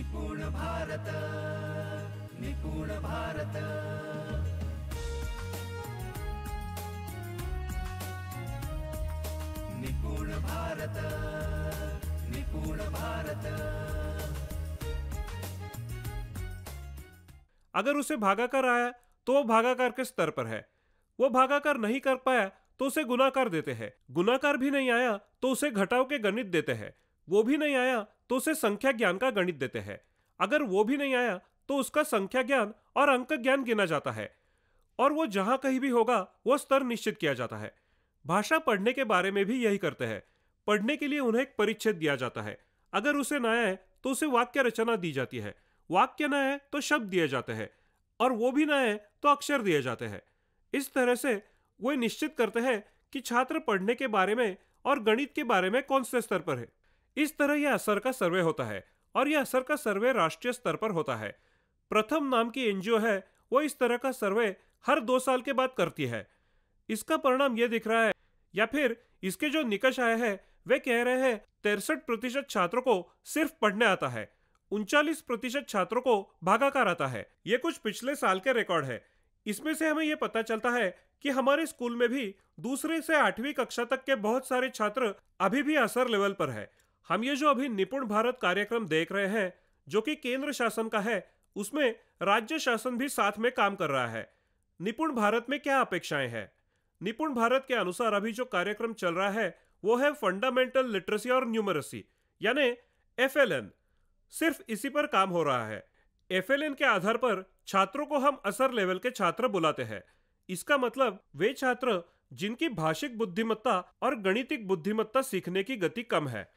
निपुण भारत निपुण भारत निपुण भारत निपुण भारत अगर उसे भागाकार आया तो वो भागाकार के स्तर पर है वो भागाकार नहीं कर पाया तो उसे गुनाकार देते हैं गुनाकार भी नहीं आया तो उसे घटाव के गणित देते हैं वो भी नहीं आया तो उसे संख्या ज्ञान का गणित देते हैं अगर वो भी नहीं आया तो उसका संख्या ज्ञान और अंक ज्ञान गिना जाता है और वो जहां कहीं भी होगा वो स्तर निश्चित किया जाता है भाषा पढ़ने के बारे में भी यही करते हैं पढ़ने के लिए उन्हें एक परिच्छेद दिया जाता है अगर उसे न आए तो उसे वाक्य रचना दी जाती है वाक्य न आए तो शब्द दिए जाते हैं और वो भी ना आए तो अक्षर दिए जाते हैं इस तरह से वे निश्चित करते हैं कि छात्र पढ़ने के बारे में और गणित के बारे में कौन से स्तर पर है इस तरह यह असर का सर्वे होता है और यह असर का सर्वे राष्ट्रीय स्तर पर होता है प्रथम नाम की एनजीओ है वो इस तरह का सर्वे हर दो साल के बाद करती है इसका परिणाम यह दिख रहा है या फिर इसके जो निकष आए हैं वे कह रहे हैं तिरसठ प्रतिशत छात्रों को सिर्फ पढ़ने आता है उनचालीस प्रतिशत छात्रों को भागाकार आता है ये कुछ पिछले साल के रिकॉर्ड है इसमें से हमें ये पता चलता है कि हमारे स्कूल में भी दूसरे से आठवीं कक्षा तक के बहुत सारे छात्र अभी भी असर लेवल पर है हम ये जो अभी निपुण भारत कार्यक्रम देख रहे हैं जो कि केंद्र शासन का है उसमें राज्य शासन भी साथ में काम कर रहा है निपुण भारत में क्या अपेक्षाएं हैं निपुण भारत के अनुसार अभी जो कार्यक्रम चल रहा है वो है फंडामेंटल लिटरेसी और न्यूमरेसी यानी एफ सिर्फ इसी पर काम हो रहा है एफ के आधार पर छात्रों को हम असर लेवल के छात्र बुलाते हैं इसका मतलब वे छात्र जिनकी भाषिक बुद्धिमत्ता और गणितिक बुद्धिमत्ता सीखने की गति कम है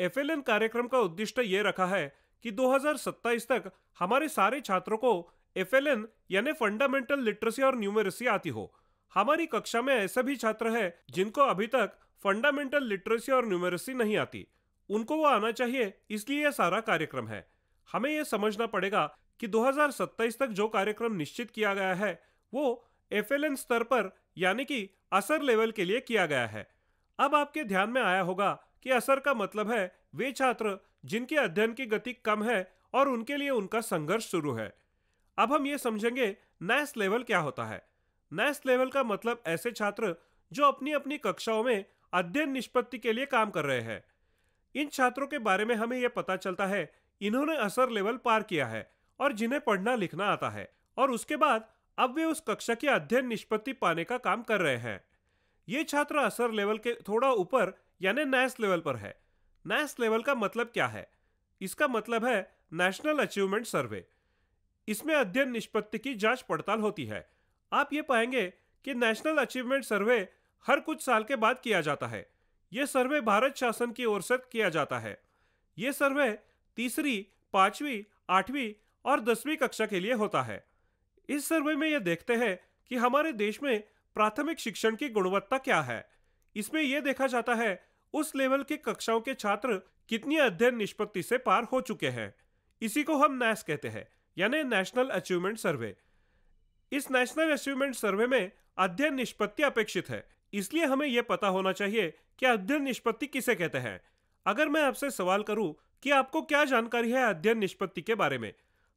एफएलएन कार्यक्रम का उद्दिष्ट ये रखा है कि 2027 तक हमारे सारे छात्रों को एफएलएन यानी फंडामेंटल लिटरेसी और न्यूमेरेसी आती हो हमारी कक्षा में ऐसे भी छात्र है जिनको अभी तक फंडामेंटल लिटरेसी और न्यूमेरेसी नहीं आती उनको वो आना चाहिए इसलिए यह सारा कार्यक्रम है हमें यह समझना पड़ेगा कि 2027 तक जो कार्यक्रम निश्चित किया गया है वो एफ स्तर पर यानी कि असर लेवल के लिए किया गया है अब आपके ध्यान में आया होगा कि असर का मतलब है वे छात्र जिनके अध्ययन की गति कम है और उनके लिए उनका संघर्ष शुरू है अब हम ये समझेंगे नैस लेवल क्या होता है नैस लेवल का मतलब ऐसे छात्र जो अपनी अपनी कक्षाओं में अध्ययन निष्पत्ति के लिए काम कर रहे हैं इन छात्रों के बारे में हमें यह पता चलता है इन्होंने असर लेवल पार किया है और जिन्हें पढ़ना लिखना आता है और उसके बाद अब वे उस कक्षा की अध्ययन निष्पत्ति पाने का काम कर रहे हैं ये छात्र असर लेवल के थोड़ा ऊपर यानी नैस लेवल पर है नैस लेवल का मतलब क्या है इसका मतलब है नेशनल अचीवमेंट सर्वे इसमें अध्ययन निष्पत्ति की जांच पड़ताल होती है आप ये पाएंगे कि नेशनल अचीवमेंट सर्वे हर कुछ साल के बाद किया जाता है यह सर्वे भारत शासन की ओर से किया जाता है ये सर्वे तीसरी पांचवी आठवीं और दसवीं कक्षा के लिए होता है इस सर्वे में यह देखते हैं कि हमारे देश में प्राथमिक शिक्षण की गुणवत्ता क्या है इसमें यह देखा जाता है उस लेवल के कक्षाओं के छात्र कितनी अध्ययन निष्पत्ति से पार हो चुके हैं इसी को हम नैस कहते हैं यानी नेशनल अचीवमेंट सर्वे इस नेशनल अचीवमेंट सर्वे में अध्ययन निष्पत्ति अपेक्षित है इसलिए हमें यह पता होना चाहिए कि अध्ययन निष्पत्ति किसे कहते हैं अगर मैं आपसे सवाल करूं कि आपको क्या जानकारी है अध्ययन निष्पत्ति के बारे में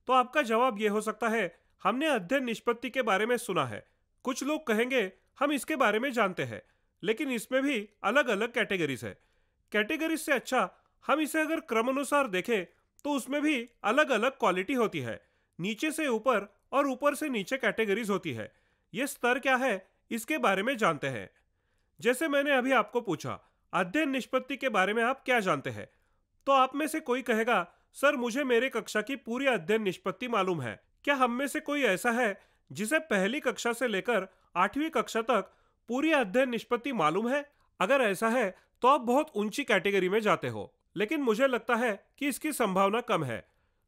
तो आपका जवाब यह हो सकता है हमने अध्ययन निष्पत्ति के बारे में सुना है कुछ लोग कहेंगे हम इसके बारे में जानते हैं लेकिन इसमें भी अलग अलग कैटेगरीज है कैटेगरीज से अच्छा हम इसे अगर क्रम अनुसार देखें तो उसमें भी अलग अलग क्वालिटी होती है नीचे से ऊपर और ऊपर से नीचे कैटेगरीज होती है ये स्तर क्या है इसके बारे में जानते हैं जैसे मैंने अभी आपको पूछा अध्ययन निष्पत्ति के बारे में आप क्या जानते हैं तो आप में से कोई कहेगा सर मुझे मेरे कक्षा की पूरी अध्ययन निष्पत्ति मालूम है क्या हम में से कोई ऐसा है जिसे पहली कक्षा से लेकर आठवीं कक्षा तक पूरी अध्ययन निष्पत्ति मालूम है अगर ऐसा है तो आप बहुत ऊंची कैटेगरी में जाते हो लेकिन मुझे लगता है कि इसकी संभावना कम है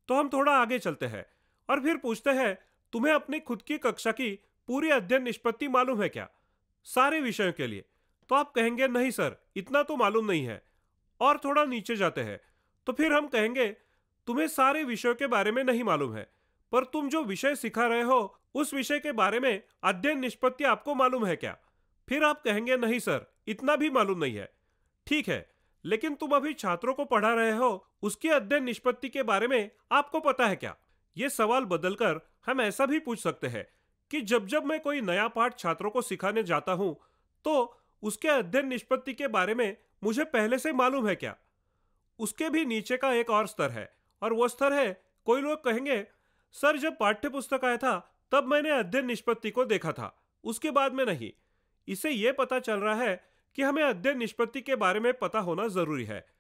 तो हम थोड़ा आगे चलते हैं और फिर पूछते हैं तुम्हें अपनी खुद की कक्षा की पूरी अध्ययन निष्पत्ति मालूम है क्या सारे विषयों के लिए तो आप कहेंगे नहीं सर इतना तो मालूम नहीं है और थोड़ा नीचे जाते हैं तो फिर हम कहेंगे तुम्हें सारे विषयों के बारे में नहीं मालूम है पर तुम जो विषय सिखा रहे हो उस विषय के बारे में अध्ययन निष्पत्ति आपको मालूम है क्या फिर आप कहेंगे नहीं सर इतना भी मालूम नहीं है ठीक है लेकिन तुम अभी छात्रों को पढ़ा रहे हो उसकी अध्ययन निष्पत्ति के बारे में आपको पता है क्या ये सवाल बदलकर हम ऐसा भी पूछ सकते हैं कि जब जब मैं कोई नया पाठ छात्रों को सिखाने जाता हूं तो उसके अध्ययन निष्पत्ति के बारे में मुझे पहले से मालूम है क्या उसके भी नीचे का एक और स्तर है और वो स्तर है कोई लोग कहेंगे सर जब पाठ्य पुस्तक आया था तब मैंने अध्ययन निष्पत्ति को देखा था उसके बाद में नहीं इसे यह पता चल रहा है कि हमें अध्ययन निष्पत्ति के बारे में पता होना जरूरी है